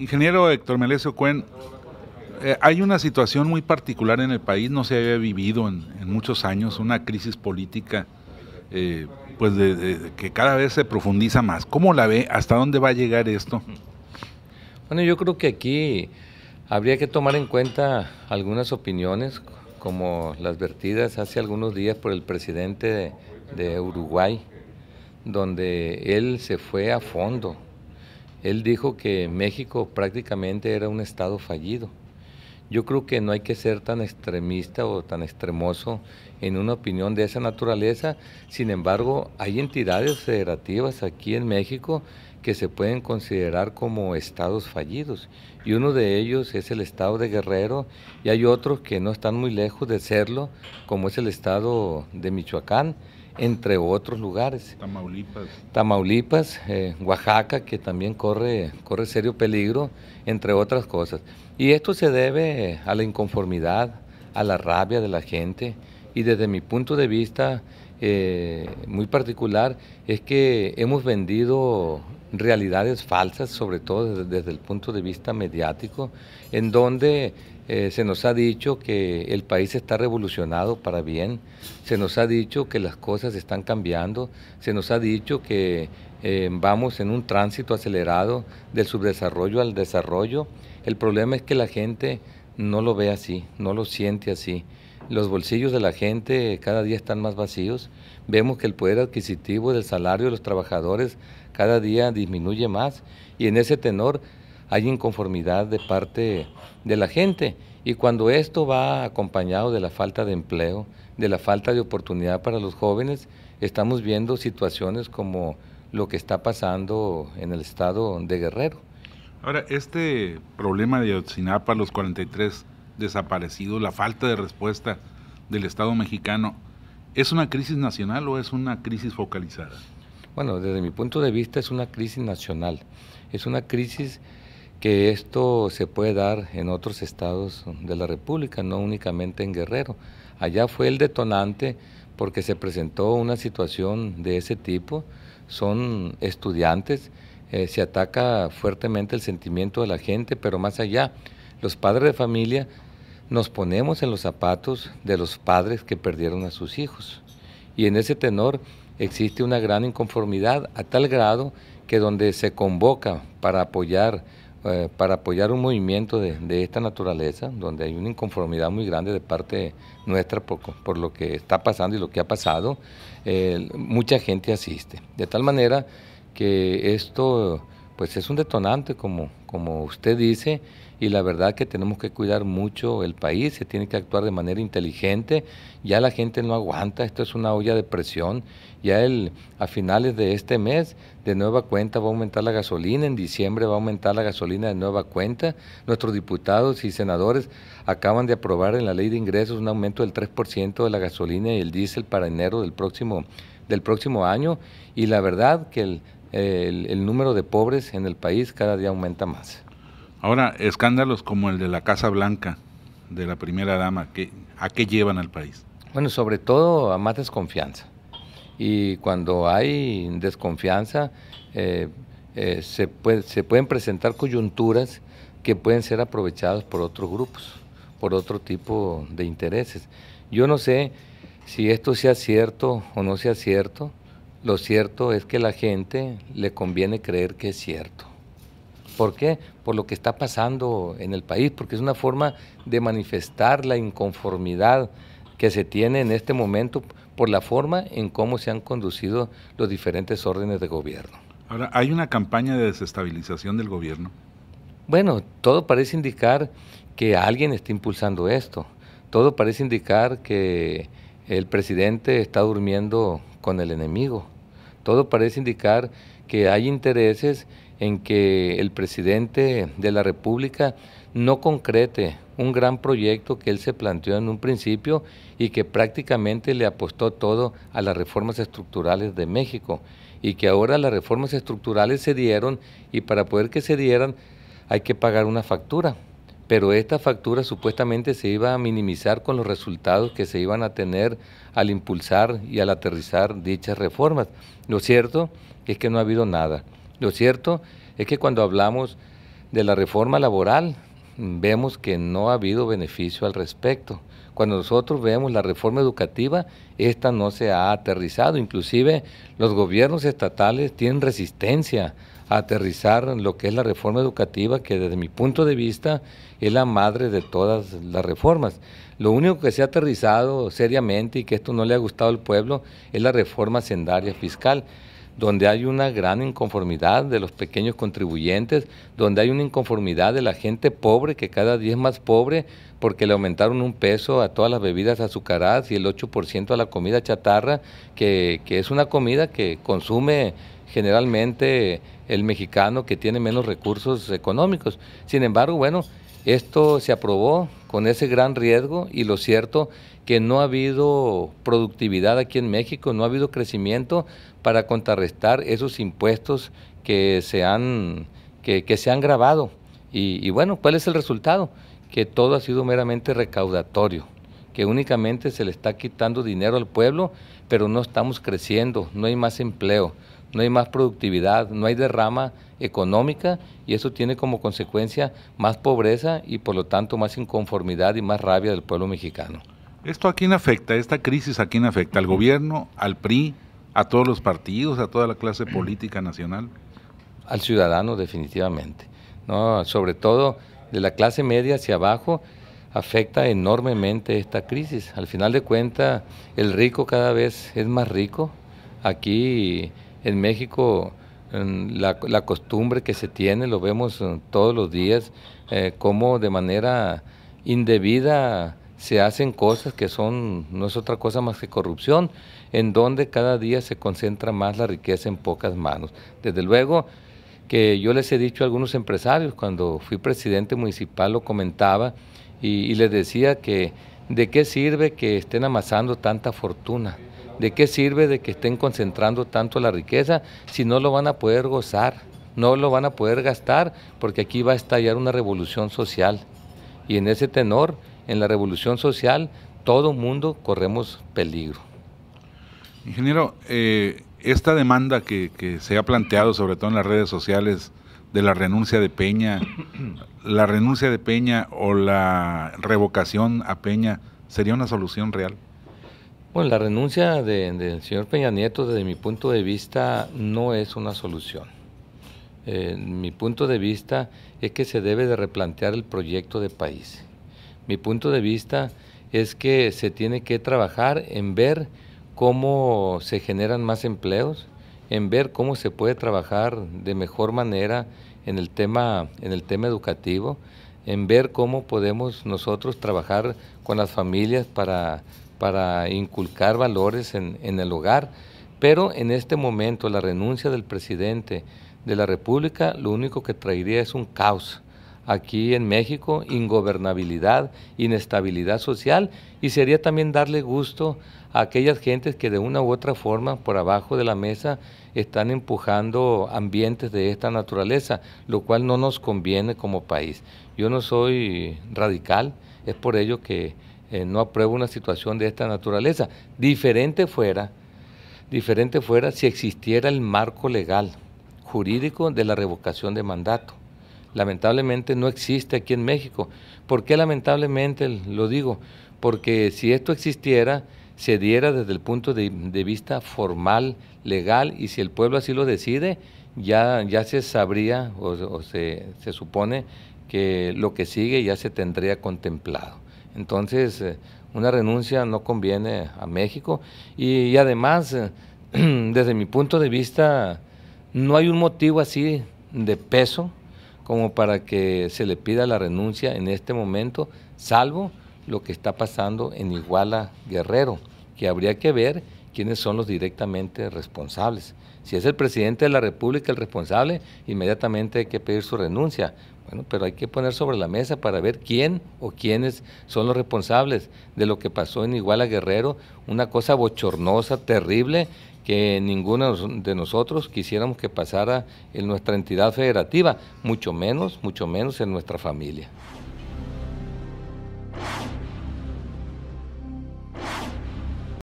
Ingeniero Héctor Melesio Cuen, eh, hay una situación muy particular en el país, no se había vivido en, muchos años, una crisis política eh, pues que cada vez se profundiza más. ¿Cómo la ve? ¿Hasta dónde va a llegar esto? Bueno, yo creo que aquí habría que tomar en cuenta algunas opiniones, como las vertidas hace algunos días por el presidente de Uruguay, donde él se fue a fondo él dijo que México prácticamente era un estado fallido. Yo creo que no hay que ser tan extremista o tan extremoso en una opinión de esa naturaleza. Sin embargo, hay entidades federativas aquí en México que se pueden considerar como estados fallidos. Y uno de ellos es el estado de Guerrero y hay otros que no están muy lejos de serlo, como es el estado de Michoacán, entre otros lugares. Tamaulipas. Tamaulipas, eh, Oaxaca, que también corre, corre serio peligro, entre otras cosas. Y esto se debe eh, a la inconformidad, a la rabia de la gente y desde mi punto de vista eh, muy particular es que hemos vendido realidades falsas, sobre todo desde, el punto de vista mediático, en donde eh, se nos ha dicho que el país está revolucionado para bien, se nos ha dicho que las cosas están cambiando, se nos ha dicho que eh, vamos en un tránsito acelerado del subdesarrollo al desarrollo. El problema es que la gente no lo ve así, no lo siente así. Los bolsillos de la gente cada día están más vacíos. Vemos que el poder adquisitivo del salario de los trabajadores cada día disminuye más y en ese tenor hay inconformidad de parte de la gente. Y cuando esto va acompañado de la falta de empleo, de la falta de oportunidad para los jóvenes, estamos viendo situaciones como lo que está pasando en el estado de Guerrero. Ahora, este problema de Otsinapa, los 43 desaparecido, la falta de respuesta del Estado mexicano, ¿es una crisis nacional o es una crisis focalizada? Bueno, desde mi punto de vista es una crisis nacional, es una crisis que esto se puede dar en otros estados de la República, no únicamente en Guerrero. Allá fue el detonante porque se presentó una situación de ese tipo, son estudiantes, eh, se ataca fuertemente el sentimiento de la gente, pero más allá, los padres de familia nos ponemos en los zapatos de los padres que perdieron a sus hijos. Y en ese tenor existe una gran inconformidad a tal grado que donde se convoca para apoyar, eh, para apoyar un movimiento de, esta naturaleza, donde hay una inconformidad muy grande de parte nuestra por, por lo que está pasando y lo que ha pasado, eh, mucha gente asiste. De tal manera que esto pues es un detonante, como, como usted dice, y la verdad que tenemos que cuidar mucho el país, se tiene que actuar de manera inteligente, ya la gente no aguanta, esto es una olla de presión, ya a finales de este mes de nueva cuenta va a aumentar la gasolina, en diciembre va a aumentar la gasolina de nueva cuenta, nuestros diputados y senadores acaban de aprobar en la ley de ingresos un aumento del 3% de la gasolina y el diésel para enero del próximo del próximo año y la verdad que el número de pobres en el país cada día aumenta más. Ahora, escándalos como el de la Casa Blanca, de la primera dama, ¿a qué llevan al país? Bueno, sobre todo a más desconfianza. Y cuando hay desconfianza, eh, eh, se, se pueden presentar coyunturas que pueden ser aprovechadas por otros grupos, por otro tipo de intereses. Yo no sé si esto sea cierto o no sea cierto, lo cierto es que la gente le conviene creer que es cierto. ¿Por qué? Por lo que está pasando en el país, porque es una forma de manifestar la inconformidad que se tiene en este momento por la forma en cómo se han conducido los diferentes órdenes de gobierno. Ahora, ¿hay una campaña de desestabilización del gobierno? Bueno, todo parece indicar que alguien está impulsando esto. Todo parece indicar que el presidente está durmiendo con el enemigo. Todo parece indicar que hay intereses en que el presidente de la República no concrete un gran proyecto que él se planteó en un principio y que prácticamente le apostó todo a las reformas estructurales de México y que ahora las reformas estructurales se dieron y para poder que se dieran hay que pagar una factura. Pero esta factura supuestamente se iba a minimizar con los resultados que se iban a tener al impulsar y al aterrizar dichas reformas. Lo cierto es que no ha habido nada. Lo cierto es que cuando hablamos de la reforma laboral, vemos que no ha habido beneficio al respecto. Cuando nosotros vemos la reforma educativa, esta no se ha aterrizado. Inclusive los gobiernos estatales tienen resistencia a aterrizar lo que es la reforma educativa, que desde mi punto de vista es la madre de todas las reformas. Lo único que se ha aterrizado seriamente y que esto no le ha gustado al pueblo es la reforma sendaria fiscal donde hay una gran inconformidad de los pequeños contribuyentes, donde hay una inconformidad de la gente pobre que cada día es más pobre porque le aumentaron un peso a todas las bebidas azucaradas y el 8% a la comida chatarra, que, que es una comida que consume generalmente el mexicano que tiene menos recursos económicos. Sin embargo, bueno, esto se aprobó con ese gran riesgo y lo cierto que no ha habido productividad aquí en México, no ha habido crecimiento para contrarrestar esos impuestos que se han, que, se han grabado. y bueno, ¿cuál es el resultado? Que todo ha sido meramente recaudatorio que únicamente se le está quitando dinero al pueblo, pero no estamos creciendo, no hay más empleo, no hay más productividad, no hay derrama económica y eso tiene como consecuencia más pobreza y por lo tanto más inconformidad y más rabia del pueblo mexicano. ¿Esto a quién afecta? ¿Esta crisis a quién afecta? ¿Al gobierno, al PRI, a todos los partidos, a toda la clase política nacional? Al ciudadano definitivamente. sobre todo de la clase media hacia abajo afecta enormemente esta crisis. Al final de cuentas, el rico cada vez es más rico. Aquí en México la, costumbre que se tiene, lo vemos eh, todos los días, como eh, cómo de manera indebida se hacen cosas que son, no es otra cosa más que corrupción, en donde cada día se concentra más la riqueza en pocas manos. Desde luego que yo les he dicho a algunos empresarios, cuando fui presidente municipal lo comentaba y les decía que de qué sirve que estén amasando tanta fortuna ¿De qué sirve de que estén concentrando tanto la riqueza si no lo van a poder gozar, no lo van a poder gastar? Porque aquí va a estallar una revolución social. Y en ese tenor, en la revolución social, todo mundo corremos peligro. Ingeniero, eh, esta demanda que, que, se ha planteado, sobre todo en las redes sociales, de la renuncia de Peña, la renuncia de Peña o la revocación a Peña, ¿sería una solución real? Bueno, la renuncia del señor Peña Nieto, desde mi punto de vista, no es una solución. Eh, mi punto de vista es que se debe de replantear el proyecto de país. Mi punto de vista es que se tiene que trabajar en ver cómo se generan más empleos, en ver cómo se puede trabajar de mejor manera en el tema, en el tema educativo, en ver cómo podemos nosotros trabajar con las familias para para inculcar valores en, el hogar. Pero en este momento la renuncia del presidente de la República lo único que traería es un caos aquí en México, ingobernabilidad, inestabilidad social y sería también darle gusto a aquellas gentes que de una u otra forma por abajo de la mesa están empujando ambientes de esta naturaleza, lo cual no nos conviene como país. Yo no soy radical, es por ello que eh, no apruebo una situación de esta naturaleza. Diferente fuera, diferente fuera si existiera el marco legal, jurídico de la revocación de mandato. Lamentablemente no existe aquí en México. ¿Por qué lamentablemente lo digo? Porque si esto existiera, se diera desde el punto de, vista formal, legal, y si el pueblo así lo decide, ya, ya se sabría o, o se, se supone que lo que sigue ya se tendría contemplado. Entonces, eh, una renuncia no conviene a México y, además, eh, desde mi punto de vista, no hay un motivo así de peso como para que se le pida la renuncia en este momento, salvo lo que está pasando en Iguala Guerrero, que habría que ver quiénes son los directamente responsables. Si es el presidente de la República el responsable, inmediatamente hay que pedir su renuncia, bueno, pero hay que poner sobre la mesa para ver quién o quiénes son los responsables de lo que pasó en Iguala Guerrero, una cosa bochornosa, terrible, que ninguno de nosotros quisiéramos que pasara en nuestra entidad federativa, mucho menos, mucho menos en nuestra familia.